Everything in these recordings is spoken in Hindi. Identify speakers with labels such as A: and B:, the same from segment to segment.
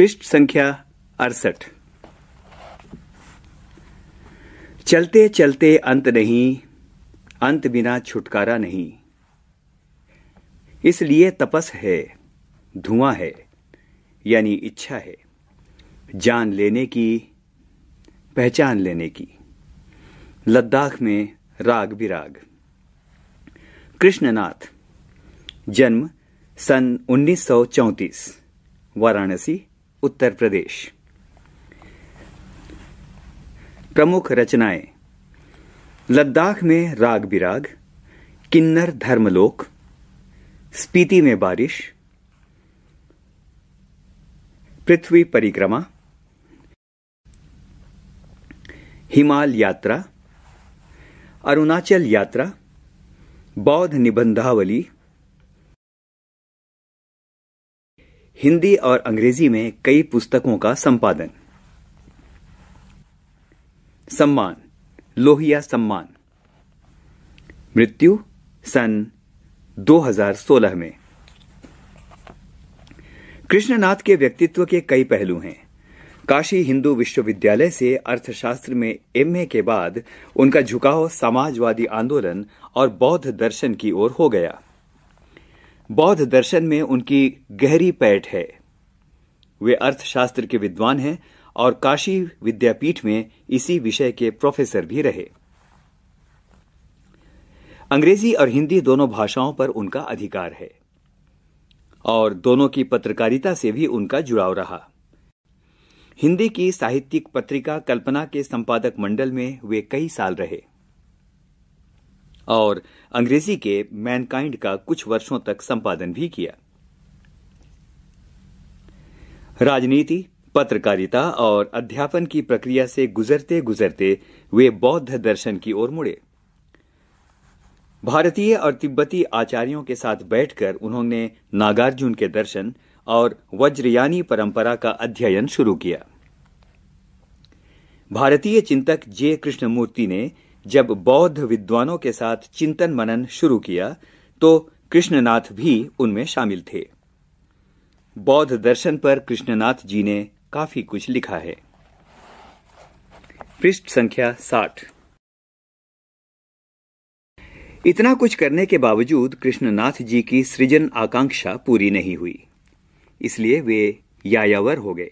A: पृष्ठ संख्या अड़सठ चलते चलते अंत नहीं अंत बिना छुटकारा नहीं इसलिए तपस है धुआं है यानी इच्छा है जान लेने की पहचान लेने की लद्दाख में राग बिराग कृष्णनाथ जन्म सन 1934 वाराणसी उत्तर प्रदेश प्रमुख रचनाएं लद्दाख में राग बिराग किन्नर धर्मलोक स्पीति में बारिश पृथ्वी परिक्रमा हिमाल यात्रा अरुणाचल यात्रा बौद्ध निबंधावली हिंदी और अंग्रेजी में कई पुस्तकों का संपादन सम्मान लोहिया सम्मान मृत्यु सन 2016 में कृष्णनाथ के व्यक्तित्व के कई पहलू हैं काशी हिंदू विश्वविद्यालय से अर्थशास्त्र में एमए के बाद उनका झुकाव समाजवादी आंदोलन और बौद्ध दर्शन की ओर हो गया बौद्ध दर्शन में उनकी गहरी पैठ है वे अर्थशास्त्र के विद्वान हैं और काशी विद्यापीठ में इसी विषय के प्रोफेसर भी रहे अंग्रेजी और हिंदी दोनों भाषाओं पर उनका अधिकार है और दोनों की पत्रकारिता से भी उनका जुड़ाव रहा हिंदी की साहित्यिक पत्रिका कल्पना के संपादक मंडल में वे कई साल रहे और अंग्रेजी के मैनकाइंड का कुछ वर्षों तक संपादन भी किया राजनीति पत्रकारिता और अध्यापन की प्रक्रिया से गुजरते गुजरते वे बौद्ध दर्शन की ओर मुड़े भारतीय और तिब्बती आचार्यों के साथ बैठकर उन्होंने नागार्जुन के दर्शन और वज्रयानी परंपरा का अध्ययन शुरू किया भारतीय चिंतक जे कृष्णमूर्ति ने जब बौद्ध विद्वानों के साथ चिंतन मनन शुरू किया तो कृष्णनाथ भी उनमें शामिल थे बौद्ध दर्शन पर कृष्णनाथ जी ने काफी कुछ लिखा है पृष्ठ संख्या साठ इतना कुछ करने के बावजूद कृष्णनाथ जी की सृजन आकांक्षा पूरी नहीं हुई इसलिए वे यायावर हो गए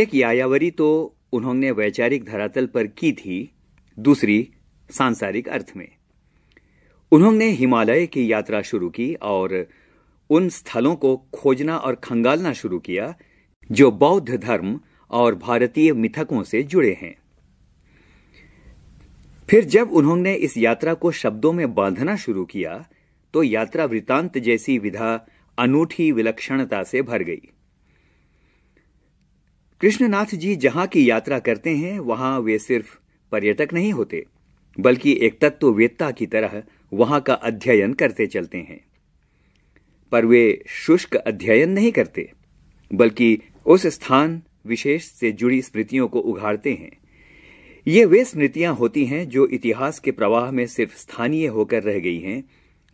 A: एक यायावरी तो उन्होंने वैचारिक धरातल पर की थी दूसरी सांसारिक अर्थ में उन्होंने हिमालय की यात्रा शुरू की और उन स्थलों को खोजना और खंगालना शुरू किया जो बौद्ध धर्म और भारतीय मिथकों से जुड़े हैं फिर जब उन्होंने इस यात्रा को शब्दों में बांधना शुरू किया तो यात्रा वृतांत जैसी विधा अनूठी विलक्षणता से भर गई कृष्णनाथ जी जहां की यात्रा करते हैं वहां वे सिर्फ पर्यटक नहीं होते बल्कि एक तत्ववेत्ता की तरह वहां का अध्ययन करते चलते हैं पर वे शुष्क अध्ययन नहीं करते बल्कि उस स्थान विशेष से जुड़ी स्मृतियों को उघाड़ते हैं ये वे स्मृतियां होती हैं जो इतिहास के प्रवाह में सिर्फ स्थानीय होकर रह गई हैं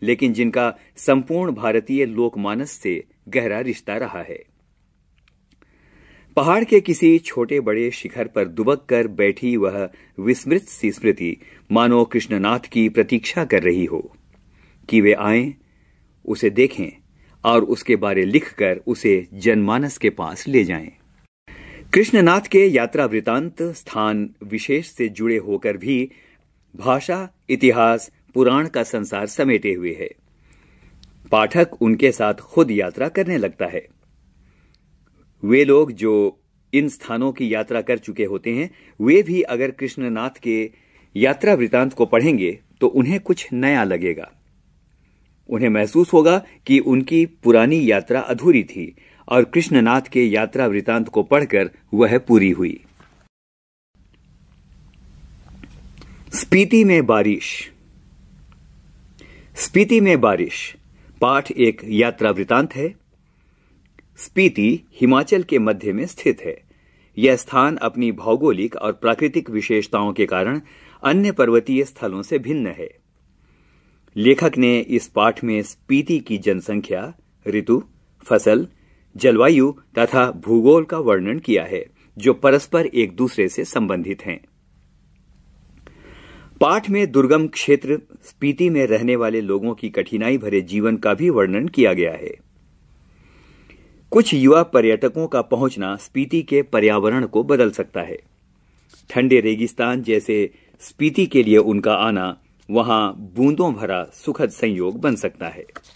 A: लेकिन जिनका संपूर्ण भारतीय लोकमानस से गहरा रिश्ता रहा है पहाड़ के किसी छोटे बड़े शिखर पर दुबक कर बैठी वह विस्मृत सी स्मृति मानो कृष्णनाथ की प्रतीक्षा कर रही हो कि वे आए उसे देखें और उसके बारे लिखकर उसे जनमानस के पास ले जाएं। कृष्णनाथ के यात्रा वृतांत स्थान विशेष से जुड़े होकर भी भाषा इतिहास पुराण का संसार समेटे हुए है पाठक उनके साथ खुद यात्रा करने लगता है वे लोग जो इन स्थानों की यात्रा कर चुके होते हैं वे भी अगर कृष्णनाथ के यात्रा वृतांत को पढ़ेंगे तो उन्हें कुछ नया लगेगा उन्हें महसूस होगा कि उनकी पुरानी यात्रा अधूरी थी और कृष्णनाथ के यात्रा वृतांत को पढ़कर वह पूरी हुई स्पीति में बारिश स्पीति में बारिश पाठ एक यात्रा वृतांत है स्पीति हिमाचल के मध्य में स्थित है यह स्थान अपनी भौगोलिक और प्राकृतिक विशेषताओं के कारण अन्य पर्वतीय स्थलों से भिन्न है लेखक ने इस पाठ में स्पीति की जनसंख्या ऋतु फसल जलवायु तथा भूगोल का वर्णन किया है जो परस्पर एक दूसरे से संबंधित हैं पाठ में दुर्गम क्षेत्र स्पीति में रहने वाले लोगों की कठिनाई भरे जीवन का भी वर्णन किया गया है कुछ युवा पर्यटकों का पहुंचना स्पीति के पर्यावरण को बदल सकता है ठंडे रेगिस्तान जैसे स्पीति के लिए उनका आना वहां बूंदों भरा सुखद संयोग बन सकता है